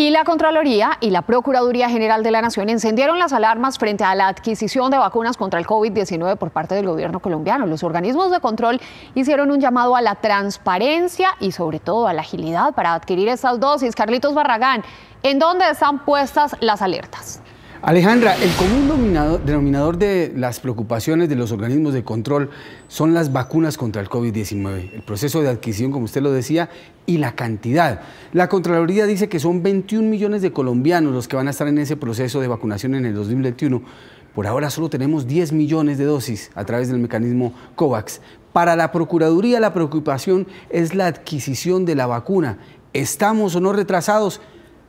Y la Contraloría y la Procuraduría General de la Nación encendieron las alarmas frente a la adquisición de vacunas contra el COVID-19 por parte del gobierno colombiano. Los organismos de control hicieron un llamado a la transparencia y sobre todo a la agilidad para adquirir esas dosis. Carlitos Barragán, ¿en dónde están puestas las alertas? Alejandra, el común denominador, de las preocupaciones de los organismos de control son las vacunas contra el COVID-19, el proceso de adquisición, como usted lo decía, y la cantidad. La Contraloría dice que son 21 millones de colombianos los que van a estar en ese proceso de vacunación en el 2021. Por ahora solo tenemos 10 millones de dosis a través del mecanismo COVAX. Para la Procuraduría la preocupación es la adquisición de la vacuna. ¿Estamos o no retrasados?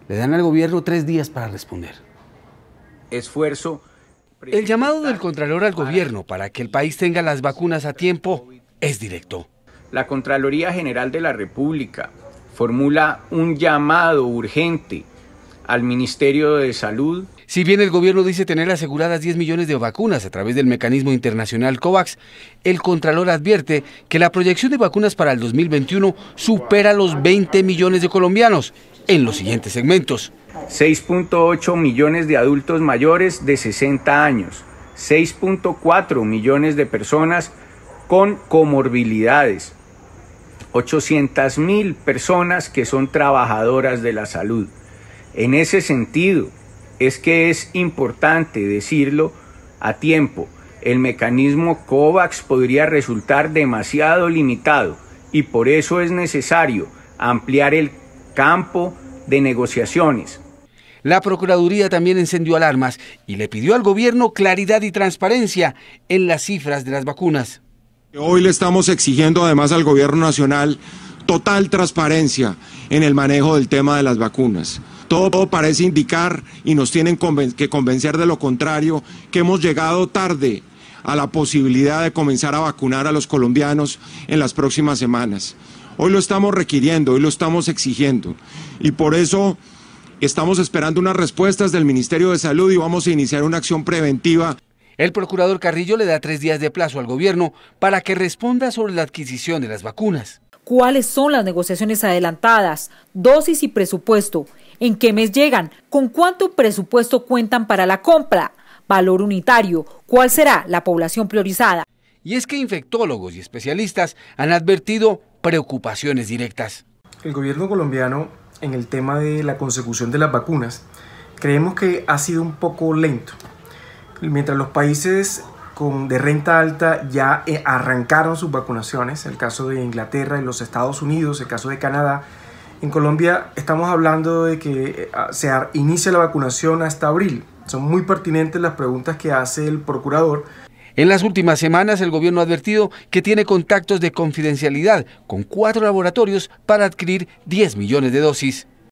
Le dan al gobierno tres días para responder esfuerzo. El llamado del Contralor al gobierno para que el país tenga las vacunas a tiempo es directo. La Contraloría General de la República formula un llamado urgente al Ministerio de Salud. Si bien el gobierno dice tener aseguradas 10 millones de vacunas a través del mecanismo internacional COVAX, el Contralor advierte que la proyección de vacunas para el 2021 supera los 20 millones de colombianos en los siguientes segmentos. 6.8 millones de adultos mayores de 60 años, 6.4 millones de personas con comorbilidades, 800 mil personas que son trabajadoras de la salud. En ese sentido, es que es importante decirlo a tiempo, el mecanismo COVAX podría resultar demasiado limitado y por eso es necesario ampliar el campo de negociaciones. La Procuraduría también encendió alarmas y le pidió al gobierno claridad y transparencia en las cifras de las vacunas. Hoy le estamos exigiendo además al gobierno nacional total transparencia en el manejo del tema de las vacunas. Todo parece indicar y nos tienen que convencer de lo contrario que hemos llegado tarde a la posibilidad de comenzar a vacunar a los colombianos en las próximas semanas. Hoy lo estamos requiriendo, hoy lo estamos exigiendo. Y por eso estamos esperando unas respuestas del Ministerio de Salud y vamos a iniciar una acción preventiva. El procurador Carrillo le da tres días de plazo al gobierno para que responda sobre la adquisición de las vacunas. ¿Cuáles son las negociaciones adelantadas? Dosis y presupuesto. ¿En qué mes llegan? ¿Con cuánto presupuesto cuentan para la compra? Valor unitario. ¿Cuál será la población priorizada? Y es que infectólogos y especialistas han advertido preocupaciones directas. El gobierno colombiano en el tema de la consecución de las vacunas creemos que ha sido un poco lento. Mientras los países con, de renta alta ya eh, arrancaron sus vacunaciones, el caso de Inglaterra y los Estados Unidos, el caso de Canadá, en Colombia estamos hablando de que eh, se inicia la vacunación hasta abril. Son muy pertinentes las preguntas que hace el procurador en las últimas semanas, el gobierno ha advertido que tiene contactos de confidencialidad con cuatro laboratorios para adquirir 10 millones de dosis.